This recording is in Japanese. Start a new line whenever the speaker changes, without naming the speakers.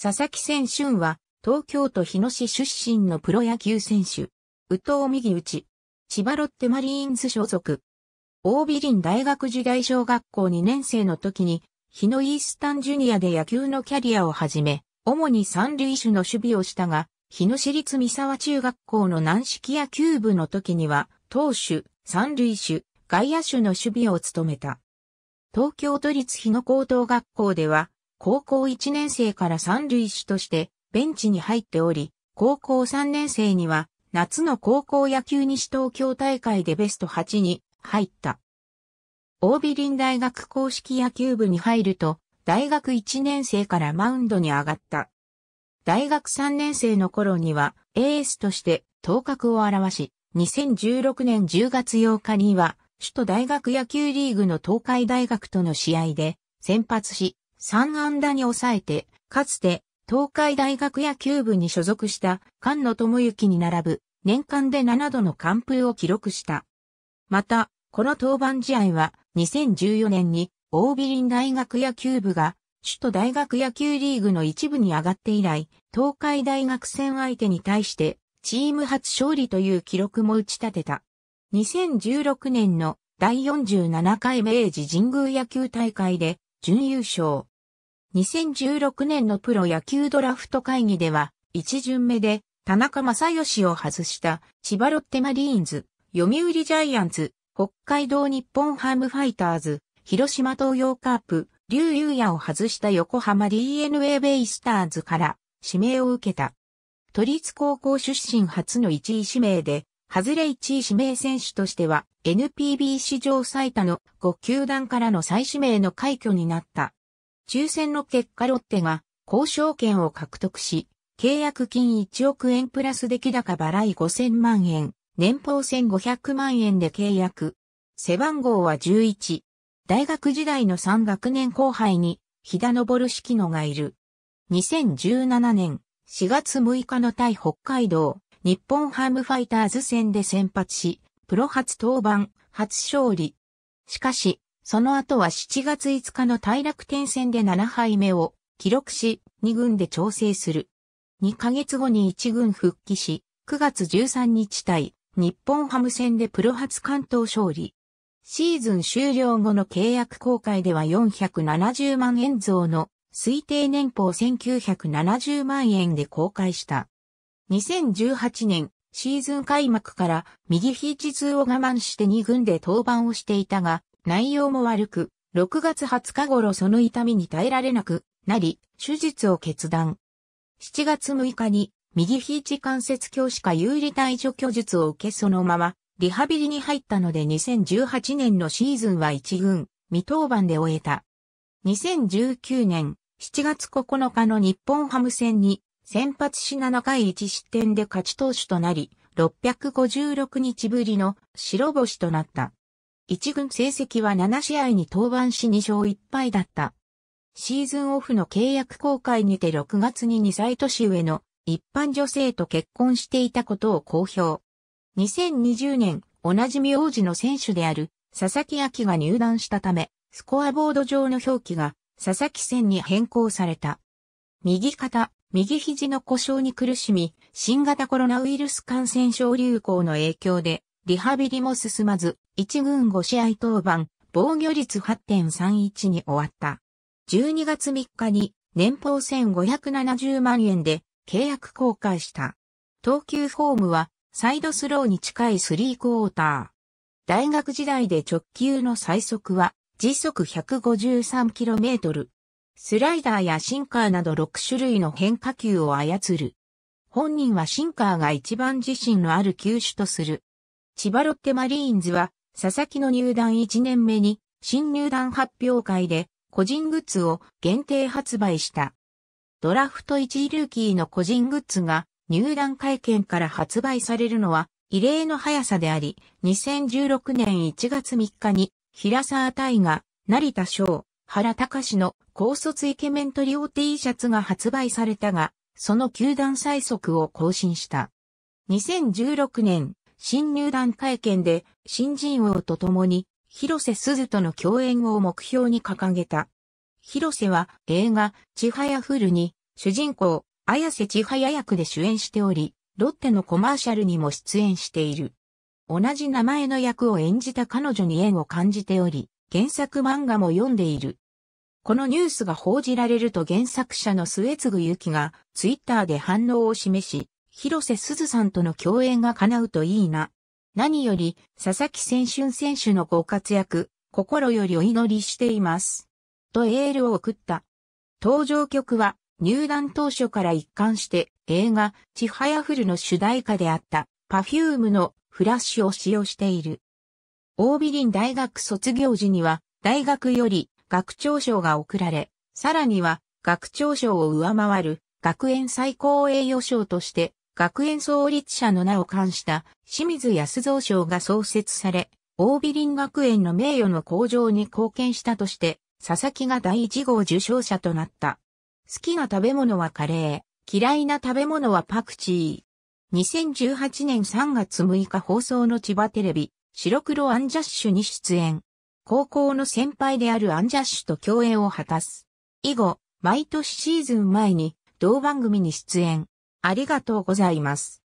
佐々木千春は、東京都日野市出身のプロ野球選手。宇藤右内。千葉ロッテマリーンズ所属。大美林大学時代小学校2年生の時に、日野イースタンジュニアで野球のキャリアを始め、主に三塁手の守備をしたが、日野市立三沢中学校の軟式野球部の時には、投手、三塁手、外野手の守備を務めた。東京都立日野高等学校では、高校1年生から三塁手としてベンチに入っており、高校3年生には夏の高校野球西東京大会でベスト8に入った。大美林大学公式野球部に入ると、大学1年生からマウンドに上がった。大学3年生の頃にはエースとして頭角を現し、2016年10月8日には、首都大学野球リーグの東海大学との試合で先発し、3安打に抑えて、かつて東海大学野球部に所属した菅野智之に並ぶ年間で7度の完封を記録した。また、この登板試合は2014年に大ビリン大学野球部が首都大学野球リーグの一部に上がって以来、東海大学戦相手に対してチーム初勝利という記録も打ち立てた。2016年の第47回明治神宮野球大会で準優勝。2016年のプロ野球ドラフト会議では、一巡目で田中正義を外した千葉ロッテマリーンズ、読売ジャイアンツ、北海道日本ハムファイターズ、広島東洋カープ、竜優也を外した横浜 DNA ベイスターズから指名を受けた。都立高校出身初の1位指名で、外れ1位指名選手としては NPB 史上最多の5球団からの再指名の快挙になった。抽選の結果ロッテが交渉権を獲得し、契約金1億円プラス出来高払い5000万円、年俸1500万円で契約。背番号は11。大学時代の3学年後輩に、日田昇式野がいる。2017年4月6日の対北海道、日本ハムファイターズ戦で先発し、プロ初登板、初勝利。しかし、その後は7月5日の大楽天戦で7敗目を記録し、2軍で調整する。2ヶ月後に1軍復帰し、9月13日対日本ハム戦でプロ初関東勝利。シーズン終了後の契約公開では470万円増の推定年俸1970万円で公開した。2018年シーズン開幕から右肘痛を我慢して2軍で登板をしていたが、内容も悪く、6月20日頃その痛みに耐えられなくなり、手術を決断。7月6日に、右肘関節教師か有利体除去術を受けそのまま、リハビリに入ったので2018年のシーズンは1軍、未登板で終えた。2019年7月9日の日本ハム戦に先発し7回1失点で勝ち投手となり、656日ぶりの白星となった。一軍成績は7試合に登板し2勝1敗だった。シーズンオフの契約公開にて6月に2歳年上の一般女性と結婚していたことを公表。2020年、同じ名字の選手である佐々木明が入団したため、スコアボード上の表記が佐々木戦に変更された。右肩、右肘の故障に苦しみ、新型コロナウイルス感染症流行の影響で、リハビリも進まず、1軍5試合登板、防御率8.31に終わった。12月3日に年俸1570万円で契約更改した。投球フォームはサイドスローに近いスリークォーター。大学時代で直球の最速は時速 153km。スライダーやシンカーなど6種類の変化球を操る。本人はシンカーが一番自信のある球種とする。千葉ロッテマリーンズは佐々木の入団1年目に、新入団発表会で、個人グッズを限定発売した。ドラフト1位ルーキーの個人グッズが入団会見から発売されるのは異例の速さであり、2016年1月3日に平沢大河、成田翔、原隆の高卒イケメントリオ T シャツが発売されたが、その球団最速を更新した。2016年新入団会見で新人王と共に広瀬すずとの共演を目標に掲げた。広瀬は映画、ちはやふるに主人公、綾瀬ちはや役で主演しており、ロッテのコマーシャルにも出演している。同じ名前の役を演じた彼女に縁を感じており、原作漫画も読んでいる。このニュースが報じられると原作者の末継ゆきがツイッターで反応を示し、広瀬すずさんとの共演が叶うといいな。何より、佐々木千春選手のご活躍、心よりお祈りしています。とエールを送った。登場曲は、入団当初から一貫して映画、ちはやふるの主題歌であった、パフュームのフラッシュを使用している。オービリン大学卒業時には、大学より学長賞が贈られ、さらには学長賞を上回る学園最高栄誉賞として学園創立者の名を冠した清水康造賞が創設され、大美林学園の名誉の向上に貢献したとして、佐々木が第1号受賞者となった。好きな食べ物はカレー、嫌いな食べ物はパクチー。2018年3月6日放送の千葉テレビ、白黒アンジャッシュに出演。高校の先輩であるアンジャッシュと共演を果たす。以後、毎年シーズン前に同番組に出演。ありがとうございます。